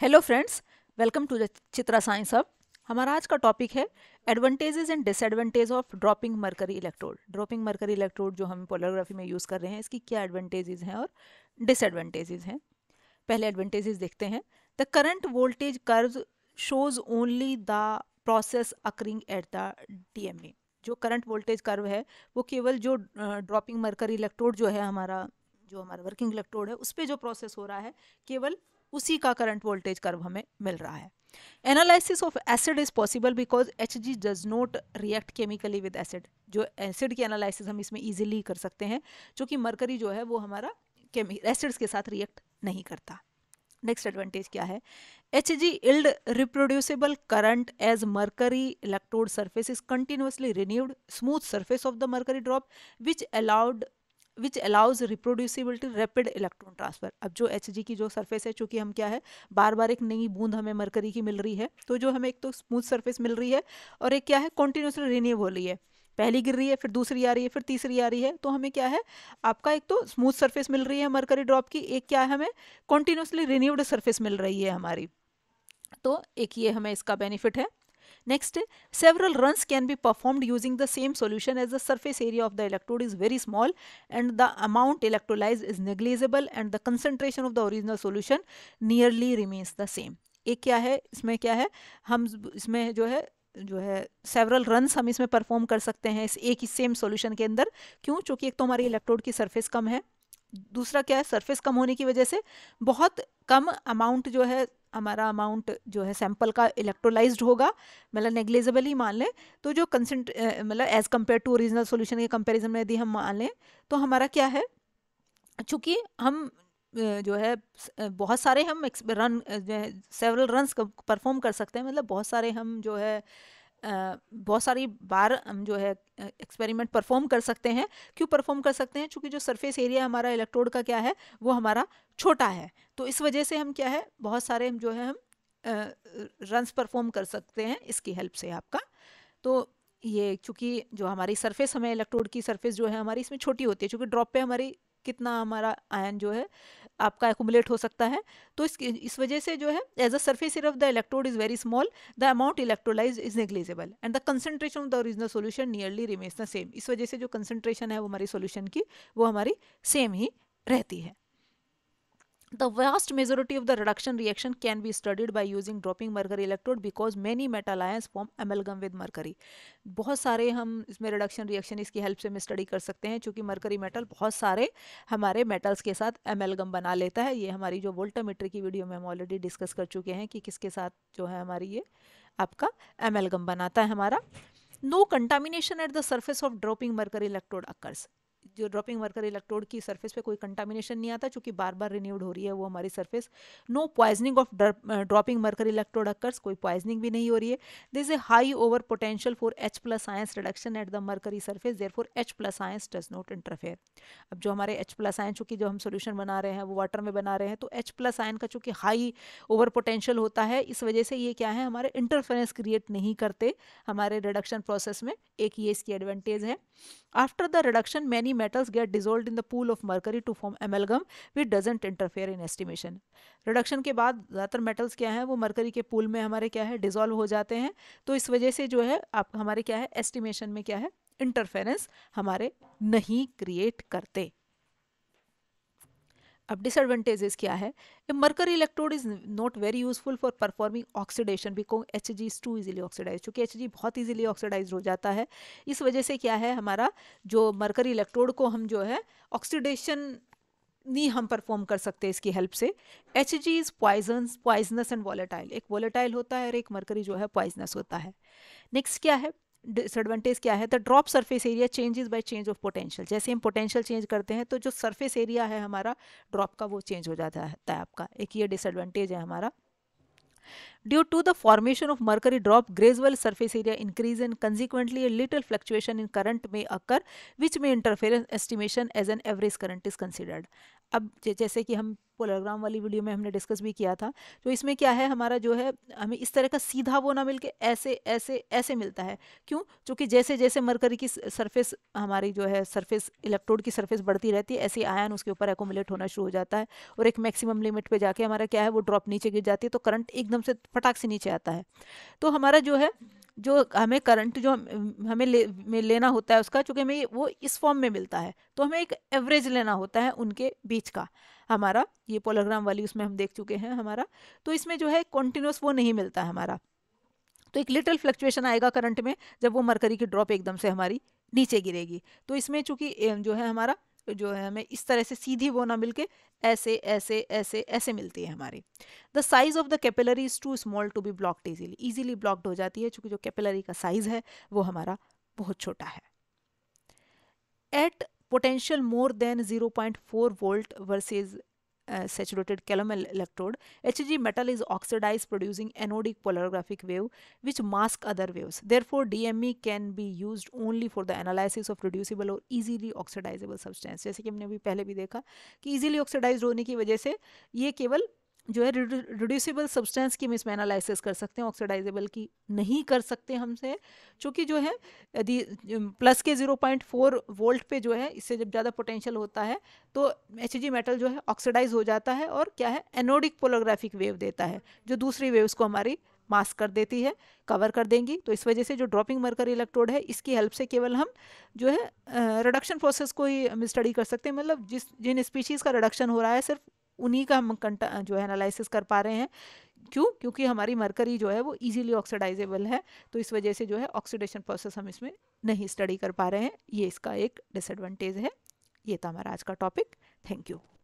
Hello friends welcome to the Chitra science hub हमारा आज का टॉपिक है advantages and disadvantage of dropping mercury electrode dropping mercury electrode जो हम पोलोग्राफी में यूज़ कर रहे हैं इसकी क्या एडवांटेजेस हैं और डिसएडवांटेजेस हैं पहले एडवांटेजेस देखते हैं the current voltage curve shows only the process occurring at the D जो करंट वोल्टेज कर्व है वो केवल जो ड्रॉपिंग मरकरी इलेक्ट्रोड जो है हमारा जो हमारा वर्किंग इलेक्ट्रोड है उस पर जो प्रोसेस हो रहा है केवल उसी का करंट वोल्टेज कर्व हमें मिल रहा है analysis of acid is possible because H G does not react chemically with acid जो एसिड की एनालिसिस हम इसमें ईजिली कर सकते हैं क्योंकि मरकरी जो है वो हमारा एसिड्स के साथ रिएक्ट नहीं करता नेक्स्ट एडवांटेज क्या है H G yield reproducible current as mercury electrode surface is continuously renewed smooth surface of the mercury drop which allowed which allows reproducibility rapid electron transfer अब जो एच की जो सरफेस है चूंकि हम क्या है बार बार एक नई बूंद हमें मरकरी की मिल रही है तो जो हमें एक तो स्मूथ सरफेस मिल रही है और एक क्या है कॉन्टिन्यूसली रिन्यू हो रही है पहली गिर रही है फिर दूसरी आ रही है फिर तीसरी आ रही है तो हमें क्या है आपका एक तो स्मूथ सरफेस मिल रही है मरकरी ड्रॉप की एक क्या है हमें कॉन्टिन्यूसली रिन्यूड सरफेस मिल रही है हमारी तो एक ये हमें इसका बेनिफिट है Next, several runs can be performed using the same solution as the surface area of the electrode is very small and the amount electrolyzed is negligible and the concentration of the original solution nearly remains the same. एक क्या है इसमें क्या है हम इसमें जो है जो है सेवरल रन्स हम इसमें परफॉर्म कर सकते हैं इस एक ही सेम सॉल्यूशन के अंदर क्यों चूँकि एक तो हमारी इलेक्ट्रोड की सरफेस कम है दूसरा क्या है सरफेस कम होने की वजह से बहुत कम अमाउंट जो है हमारा अमाउंट जो है सैंपल का इलेक्ट्रोलाइज होगा मतलब नेग्लिजिबल ही मान लें तो जो कंसेंट मतलब as compare to original solution के कंपेरिजन में यदि हम मान लें तो हमारा क्या है चूँकि हम जो है बहुत सारे हम रन जो है सेवरल रन परफॉर्म कर सकते हैं मतलब बहुत सारे हम जो है बहुत सारी बार हम जो है एक्सपेरिमेंट परफॉर्म कर सकते हैं क्यों परफॉर्म कर सकते हैं क्योंकि जो सरफेस एरिया हमारा इलेक्ट्रोड का क्या है वो हमारा छोटा है तो इस वजह से हम क्या है बहुत सारे जो है हम रन्स परफॉर्म कर सकते हैं इसकी हेल्प से आपका तो ये क्योंकि जो हमारी सरफेस हमें इलेक्ट्रोड की सरफेस जो है हमारी इसमें छोटी होती है चूंकि ड्रॉप पे हमारी कितना हमारा आयन जो है आपका एकुमुलेट हो सकता है तो इस इस वजह से जो है as a surface area of the electrode is very small the amount electrolysis is negligible and the concentration of the original solution nearly remains the same इस वजह से जो कंसेंट्रेशन है वो हमारी सोल्यूशन की वो हमारी सेम ही रहती है The vast majority of the reduction reaction can be studied by using dropping mercury electrode because many metal ions form amalgam with mercury. बहुत सारे हम इसमें reduction reaction इसकी help से हम study कर सकते हैं क्योंकि mercury metal बहुत सारे हमारे metals के साथ amalgam बना लेता है ये हमारी जो voltammetry की video में हम already discuss कर चुके हैं कि किसके साथ जो है हमारी ये आपका amalgam बनाता है हमारा no contamination at the surface of dropping mercury electrode occurs जो ड्रॉपिंग वर्कर इलेक्ट्रोड की सरफेस पे कोई कंटामिनेशन नहीं आता चूँकि बार बार रिन्यूड हो रही है वो हमारी surface no poisoning of dropping mercury electrode occurs कोई पॉइजनिंग भी नहीं हो रही है this a high over potential for H plus ions reduction at the mercury surface therefore H plus ions does not interfere अब जो हमारे H plus ion चूंकि जो हम सोल्यूशन बना रहे हैं वो वाटर में बना रहे हैं तो एच प्लस आयन का चूंकि हाई ओवर पोटेंशियल होता है इस वजह से ये क्या है हमारे इंटरफेरेंस क्रिएट नहीं करते हमारे रिडक्शन प्रोसेस में एक ये इसकी एडवांटेज है after the reduction many metals get dissolved in the pool of mercury to form amalgam which doesn't interfere in estimation reduction के बाद ज़्यादातर मेटल्स क्या है वो मरकरी के पूल में हमारे क्या है डिजोल्व हो जाते हैं तो इस वजह से जो है आप हमारे क्या है एस्टिमेशन में क्या है इंटरफेरेंस हमारे नहीं क्रिएट करते अब डिसएडवांटेजेस क्या है a mercury electrode is not very useful for performing oxidation because H G is too easily oxidize चूंकि एच जी बहुत ईजिली ऑक्सीडाइज हो जाता है इस वजह से क्या है हमारा जो मरकर इलेक्ट्रोड को हम जो है ऑक्सीडेशन नहीं हम परफॉर्म कर सकते इसकी हेल्प से H G is poison poisonous and volatile एक वॉलेटाइल होता है और एक मरकरी जो है पॉइजनस होता है नेक्स्ट क्या है डिसएडवांटेज क्या है the drop surface area changes by change of potential जैसे हम पोटेंशियल चेंज करते हैं तो जो सरफेस एरिया है हमारा ड्रॉप का वो चेंज हो जाता है आपका एक ये डिसएडवांटेज है हमारा due to the formation of mercury drop gradual surface area increase and consequently little fluctuation in current में अकर विच में interference estimation as an average current is considered अब जैसे कि हम पोलोग्राम वाली वीडियो में हमने डिस्कस भी किया था तो इसमें क्या है हमारा जो है हमें इस तरह का सीधा वो ना मिल के ऐसे ऐसे ऐसे मिलता है क्यों क्योंकि जैसे जैसे मरकरी की सरफेस हमारी जो है सरफेस इलेक्ट्रोड की सरफेस बढ़ती रहती है ऐसे आयन उसके ऊपर एकोमुलेट होना शुरू हो जाता है और एक मैक्सिमम लिमिट पर जाके हमारा क्या है वो ड्रॉप नीचे गिर जाती है तो करंट एकदम से फटाक से नीचे आता है तो हमारा जो है जो हमें करंट जो हमें ले, लेना होता है उसका चूँकि हमें वो इस फॉर्म में मिलता है तो हमें एक एवरेज लेना होता है उनके बीच का हमारा ये पोलोग्राम वाली उसमें हम देख चुके हैं हमारा तो इसमें जो है कॉन्टिन्यूस वो नहीं मिलता है हमारा तो एक लिटिल फ्लक्चुएशन आएगा करंट में जब वो मरकरी की ड्रॉप एकदम से हमारी नीचे गिरेगी तो इसमें चूंकि जो है हमारा जो है हमें इस तरह से सीधी वो ना मिलके ऐसे ऐसे ऐसे ऐसे मिलती है हमारी the size of the capillary is too small to be blocked easily easily blocked हो जाती है चूंकि जो कैपिलरी का साइज है वो हमारा बहुत छोटा है at potential more than 0.4 volt versus uh, saturated calomel electrode, Hg metal is oxidized producing anodic polarographic wave which mask other waves. Therefore, DME can be used only for the analysis of reducible or easily oxidizable substance. जैसे कि हमने अभी पहले भी देखा कि easily oxidized होने की वजह से ये केवल जो है रिड्यूसिबल सब्सटेंस की हम इसमें एनालिसिस कर सकते हैं ऑक्सीडाइजेबल की नहीं कर सकते हमसे चूँकि जो है यदि प्लस के 0.4 वोल्ट पे जो है इससे जब ज़्यादा पोटेंशियल होता है तो एच मेटल जो है ऑक्सीडाइज हो जाता है और क्या है एनोडिक पोलोग्राफिक वेव देता है जो दूसरी वेव्स को हमारी मास्क कर देती है कवर कर देंगी तो इस वजह से जो ड्रॉपिंग मरकर इलेक्ट्रोड है इसकी हेल्प से केवल हम जो है रिडक्शन प्रोसेस को ही हम स्टडी कर सकते हैं मतलब जिस जिन स्पीशीज़ का रिडक्शन हो रहा है सिर्फ उन्हीं का हम जो है एनालिसिस कर पा रहे हैं क्यों क्योंकि हमारी मरकरी जो है वो इजीली ऑक्सीडाइजेबल है तो इस वजह से जो है ऑक्सीडेशन प्रोसेस हम इसमें नहीं स्टडी कर पा रहे हैं ये इसका एक डिसएडवांटेज है ये था हमारा आज का टॉपिक थैंक यू